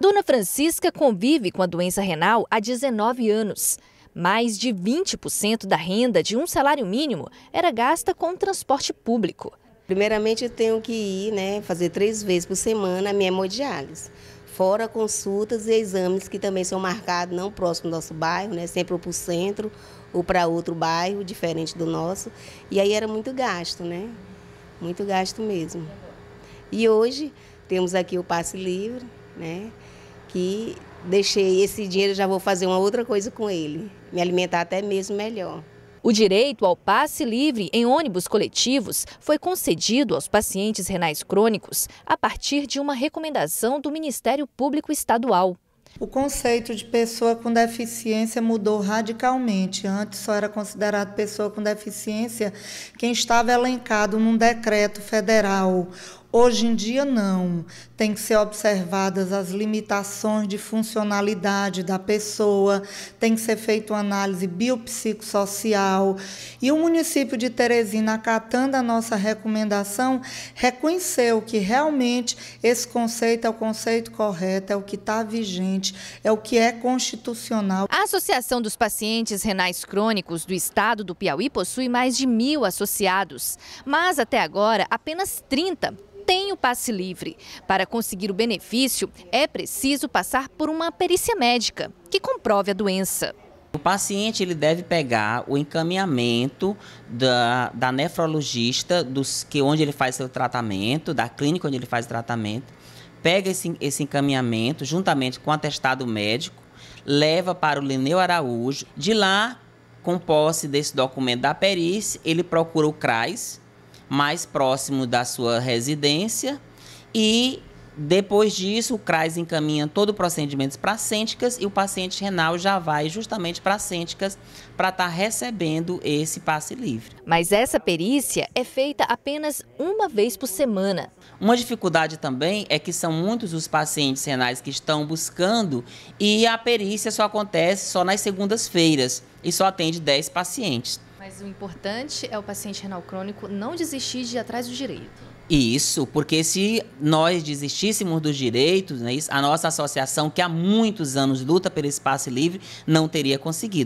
Dona Francisca convive com a doença renal há 19 anos. Mais de 20% da renda de um salário mínimo era gasta com transporte público. Primeiramente, eu tenho que ir né, fazer três vezes por semana a minha hemodiálise, fora consultas e exames que também são marcados não próximo do nosso bairro, né, sempre ou para o centro ou para outro bairro diferente do nosso. E aí era muito gasto, né? Muito gasto mesmo. E hoje temos aqui o passe livre, né? Que deixei esse dinheiro, já vou fazer uma outra coisa com ele, me alimentar até mesmo melhor. O direito ao passe livre em ônibus coletivos foi concedido aos pacientes renais crônicos a partir de uma recomendação do Ministério Público Estadual. O conceito de pessoa com deficiência mudou radicalmente. Antes só era considerado pessoa com deficiência quem estava elencado num decreto federal Hoje em dia, não. Tem que ser observadas as limitações de funcionalidade da pessoa, tem que ser feita uma análise biopsicossocial. E o município de Teresina, acatando a nossa recomendação, reconheceu que realmente esse conceito é o conceito correto, é o que está vigente, é o que é constitucional. A Associação dos Pacientes Renais Crônicos do Estado do Piauí possui mais de mil associados, mas até agora apenas 30 o passe livre. Para conseguir o benefício, é preciso passar por uma perícia médica, que comprove a doença. O paciente ele deve pegar o encaminhamento da, da nefrologista, dos, que onde ele faz seu tratamento, da clínica onde ele faz o tratamento, pega esse, esse encaminhamento juntamente com o atestado médico, leva para o Lineu Araújo. De lá, com posse desse documento da perícia, ele procura o CRAS, mais próximo da sua residência e depois disso, o CRAS encaminha todo o procedimento para cênticas e o paciente renal já vai justamente para cênticas para estar tá recebendo esse passe livre. Mas essa perícia é feita apenas uma vez por semana. Uma dificuldade também é que são muitos os pacientes renais que estão buscando e a perícia só acontece só nas segundas-feiras e só atende 10 pacientes. Mas o importante é o paciente renal crônico não desistir de ir atrás do direito. Isso, porque se nós desistíssemos dos direitos, né, a nossa associação, que há muitos anos luta pelo espaço livre, não teria conseguido.